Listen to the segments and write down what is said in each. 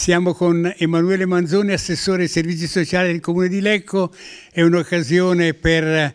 Siamo con Emanuele Manzoni, assessore ai servizi sociali del Comune di Lecco. È un'occasione per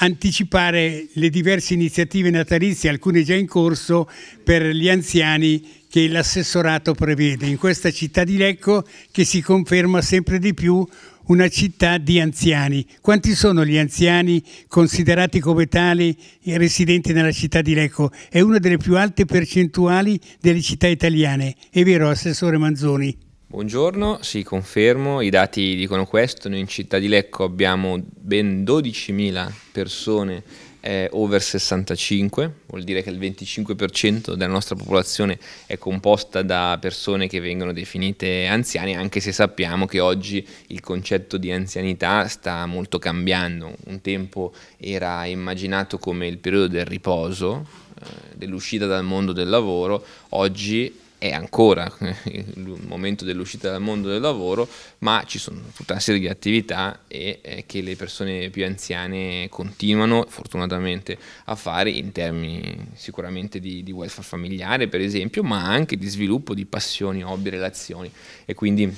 anticipare le diverse iniziative natalizie, alcune già in corso, per gli anziani che l'assessorato prevede in questa città di Lecco che si conferma sempre di più una città di anziani. Quanti sono gli anziani considerati come tali e residenti nella città di Lecco? È una delle più alte percentuali delle città italiane. È vero, Assessore Manzoni? Buongiorno, sì confermo, i dati dicono questo, noi in città di Lecco abbiamo ben 12.000 persone eh, over 65, vuol dire che il 25% della nostra popolazione è composta da persone che vengono definite anziane, anche se sappiamo che oggi il concetto di anzianità sta molto cambiando, un tempo era immaginato come il periodo del riposo, eh, dell'uscita dal mondo del lavoro, oggi è ancora il momento dell'uscita dal mondo del lavoro, ma ci sono tutta una serie di attività e, eh, che le persone più anziane continuano fortunatamente a fare in termini sicuramente di, di welfare familiare, per esempio, ma anche di sviluppo di passioni, hobby, relazioni. E quindi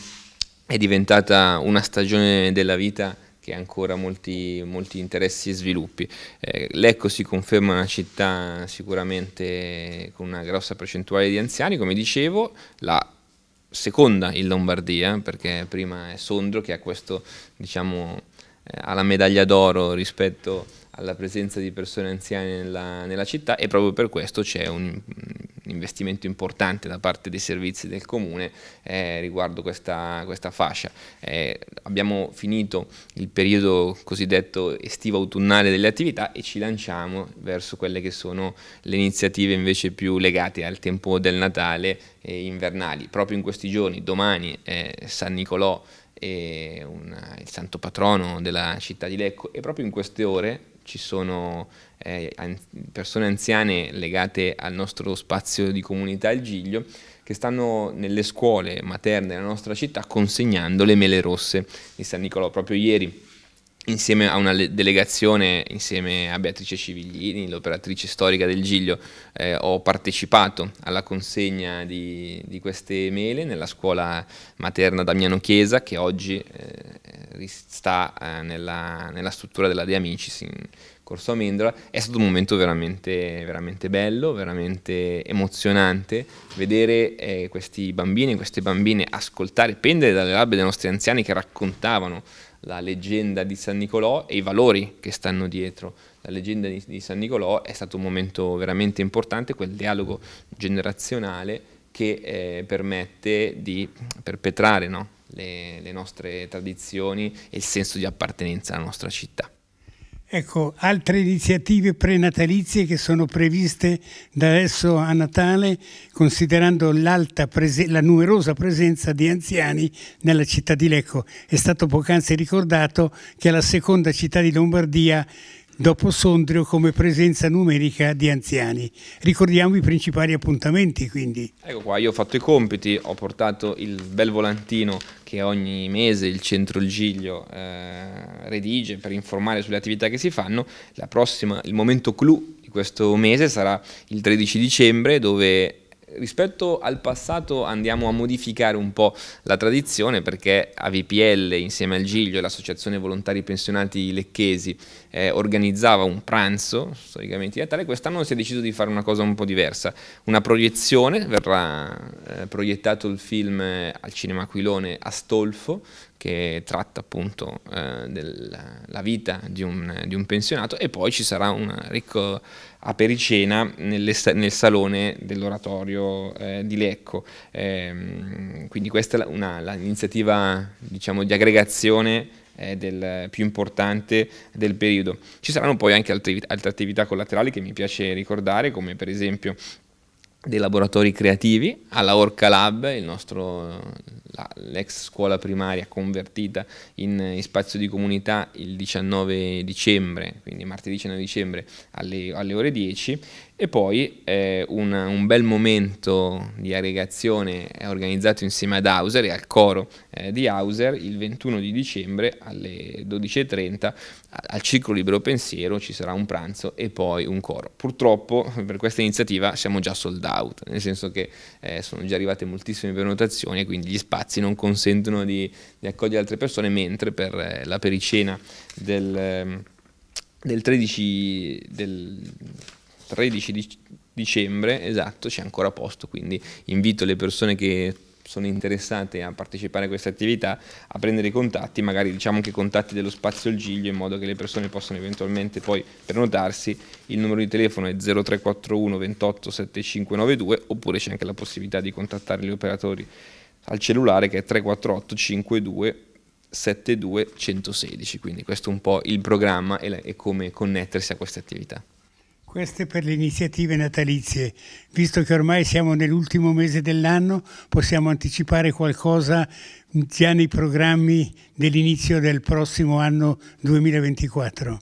è diventata una stagione della vita che ha ancora molti, molti, interessi e sviluppi. Eh, Lecco si conferma una città sicuramente con una grossa percentuale di anziani, come dicevo, la seconda in Lombardia, perché prima è Sondro che ha questo, diciamo, eh, ha la medaglia d'oro rispetto alla presenza di persone anziane nella, nella città e proprio per questo c'è un investimento importante da parte dei servizi del comune eh, riguardo questa, questa fascia. Eh, abbiamo finito il periodo cosiddetto estivo-autunnale delle attività e ci lanciamo verso quelle che sono le iniziative invece più legate al tempo del Natale e invernali. Proprio in questi giorni, domani, eh, San Nicolò è il santo patrono della città di Lecco e proprio in queste ore ci sono eh, an persone anziane legate al nostro spazio di comunità Il Giglio che stanno nelle scuole materne della nostra città consegnando le mele rosse di San Nicolò. Proprio ieri insieme a una delegazione, insieme a Beatrice Civiglini, l'operatrice storica del Giglio, eh, ho partecipato alla consegna di, di, queste mele nella scuola materna Damiano Chiesa, che oggi eh, sta eh, nella, nella, struttura della De Amicis in Corso Amendola. È stato un momento veramente, veramente bello, veramente emozionante, vedere eh, questi bambini e queste bambine ascoltare, pendere dalle labbra dei nostri anziani che raccontavano la leggenda di San Nicolò e i valori che stanno dietro. La leggenda di, di San Nicolò è stato un momento veramente importante, quel dialogo generazionale che eh, permette di perpetrare no? le, le nostre tradizioni e il senso di appartenenza alla nostra città. Ecco, altre iniziative prenatalizie che sono previste da adesso a Natale, considerando la numerosa presenza di anziani nella città di Lecco. È stato poc'anzi ricordato che è la seconda città di Lombardia dopo Sondrio come presenza numerica di anziani. Ricordiamo i principali appuntamenti quindi. Ecco qua, io ho fatto i compiti, ho portato il bel volantino che ogni mese il centro Giglio eh, redige per informare sulle attività che si fanno. Prossima, il momento clou di questo mese sarà il 13 dicembre dove rispetto al passato andiamo a modificare un po' la tradizione perché AVPL insieme al Giglio e l'Associazione Volontari Pensionati Lecchesi eh, organizzava un pranzo storicamente di Natale, quest'anno si è deciso di fare una cosa un po' diversa, una proiezione, verrà eh, proiettato il film eh, al Cinema Aquilone a Stolfo che tratta appunto eh, della vita di un, di un pensionato e poi ci sarà un ricco a Pericena nel salone dell'oratorio eh, di Lecco. Eh, quindi questa è l'iniziativa diciamo, di aggregazione eh, del, più importante del periodo. Ci saranno poi anche altre, altre attività collaterali che mi piace ricordare, come per esempio dei laboratori creativi alla Orca Lab, l'ex scuola primaria convertita in, in, spazio di comunità il 19 dicembre, quindi martedì 19 dicembre alle, alle ore 10 e poi eh, un, un, bel momento di aggregazione organizzato insieme ad Hauser e al coro eh, di Hauser il 21 di dicembre alle 12.30 al Circolo Libero Pensiero ci sarà un pranzo e poi un coro. Purtroppo per questa iniziativa siamo già sold out, nel senso che eh, sono già arrivate moltissime prenotazioni e quindi gli spazi non consentono di, di accogliere altre persone, mentre per eh, la pericena del, ehm, del 13... Del, 13 di dicembre, esatto, c'è ancora posto, quindi invito le persone che sono interessate a partecipare a questa attività a prendere i contatti, magari diciamo anche i contatti dello spazio Il Giglio in modo che le persone possano eventualmente poi prenotarsi, il numero di telefono è 0341 28 7592 oppure c'è anche la possibilità di contattare gli operatori al cellulare che è 348 52 72 116, quindi questo è un po' il programma e, e come connettersi a queste attività. Queste per le iniziative natalizie, visto che ormai siamo nell'ultimo mese dell'anno, possiamo anticipare qualcosa già nei programmi dell'inizio del prossimo anno 2024.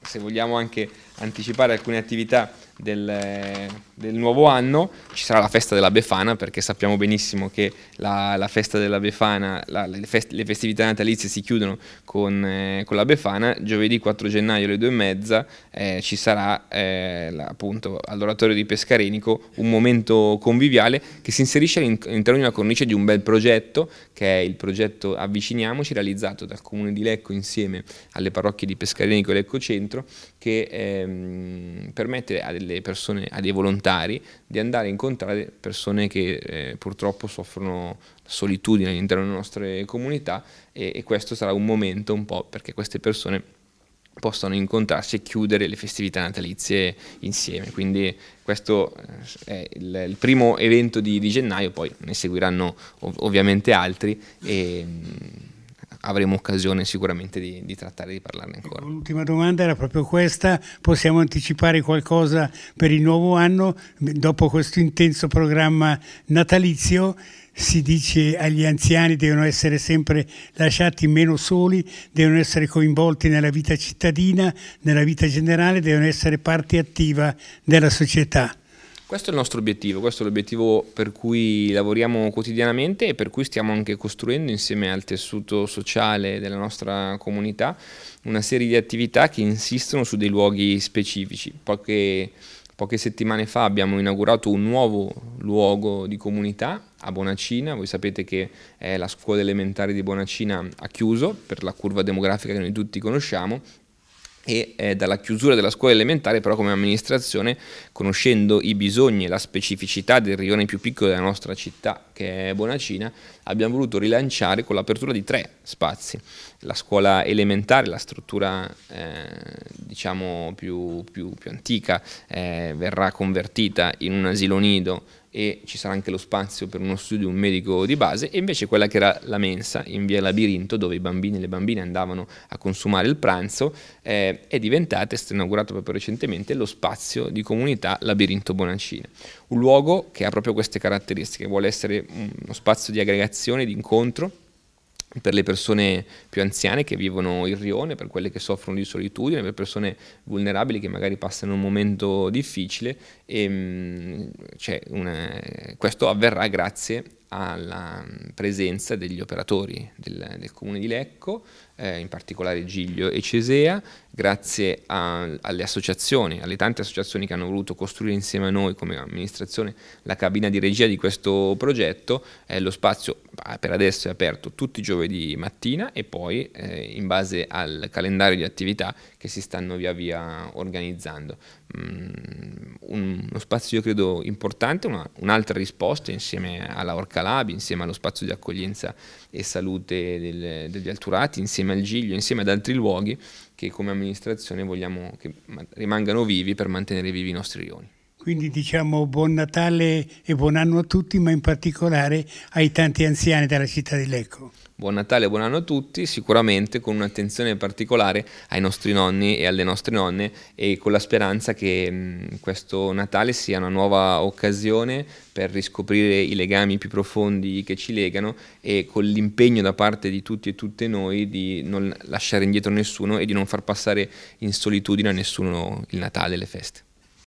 Se vogliamo anche anticipare alcune attività del, del, nuovo anno ci sarà la festa della Befana perché sappiamo benissimo che la, la festa della Befana, la, le, fest, le, festività natalizie si chiudono con, eh, con, la Befana, giovedì 4 gennaio alle 2 e mezza eh, ci sarà eh, la, appunto all'oratorio di Pescarenico un momento conviviale che si inserisce all'interno di una cornice di un bel progetto che è il progetto Avviciniamoci realizzato dal comune di Lecco insieme alle parrocchie di Pescarenico e Lecco Centro che ehm, permette a delle delle persone, a dei volontari, di andare a incontrare persone che eh, purtroppo soffrono solitudine all'interno delle nostre comunità e, e questo sarà un momento un po' perché queste persone possano incontrarsi e chiudere le festività natalizie insieme. Quindi questo eh, è il, il primo evento di, di, gennaio, poi ne seguiranno ov ovviamente altri. E, mm, avremo occasione sicuramente di, di trattare di parlarne ancora. L'ultima domanda era proprio questa, possiamo anticipare qualcosa per il nuovo anno dopo questo intenso programma natalizio? si dice agli anziani devono essere sempre lasciati meno soli, devono essere coinvolti nella vita cittadina, nella vita generale, devono essere parte attiva della società. Questo è il nostro obiettivo, questo è l'obiettivo per cui lavoriamo quotidianamente e per cui stiamo anche costruendo insieme al tessuto sociale della nostra comunità una serie di attività che insistono su dei luoghi specifici. Poche, poche settimane fa abbiamo inaugurato un nuovo luogo di comunità a Bonacina, voi sapete che la scuola elementare di Bonacina ha chiuso per la curva demografica che noi tutti conosciamo e eh, dalla chiusura della scuola elementare però come amministrazione, conoscendo i bisogni e la specificità del rione più piccolo della nostra città, che è Bonacina, abbiamo voluto rilanciare con l'apertura di tre spazi, la scuola elementare, la struttura eh, diciamo più, più, più antica eh, verrà convertita in un asilo nido e ci sarà anche lo spazio per uno studio, un medico di base, e invece quella che era la mensa in via Labirinto, dove i bambini e le bambine andavano a consumare il pranzo, eh, è diventata, è stato inaugurato proprio recentemente, lo spazio di comunità Labirinto Bonancina. Un luogo che ha proprio queste caratteristiche, vuole essere mm, uno spazio di aggregazione, di incontro, per le persone più anziane che vivono il rione, per quelle che soffrono di solitudine, per persone vulnerabili che magari passano un momento difficile. E, ehm, cioè, una, questo avverrà grazie alla mm, presenza degli operatori del, del comune di Lecco, eh, in particolare Giglio e Cesea, grazie a, alle associazioni, alle tante associazioni che hanno voluto costruire insieme a noi come amministrazione la cabina di regia di questo progetto, eh, lo spazio ah, per adesso è aperto tutti i giovedì mattina e poi eh, in base al calendario di attività che si stanno via via organizzando. Mm, uno spazio io credo importante, un'altra risposta insieme alla Orcalabi, insieme allo spazio di accoglienza e salute del, degli Alturati, insieme al Giglio, insieme ad altri luoghi che come amministrazione vogliamo che rimangano vivi per mantenere vivi i nostri rioni. Quindi diciamo buon Natale e buon anno a tutti, ma in particolare ai tanti anziani della città di Lecco. Buon Natale e buon anno a tutti, sicuramente con un'attenzione particolare ai nostri nonni e alle nostre nonne e con la speranza che mh, questo Natale sia una nuova occasione per riscoprire i legami più profondi che ci legano e con l'impegno da parte di tutti e tutte noi di non lasciare indietro nessuno e di non far passare in solitudine a nessuno il Natale e le feste.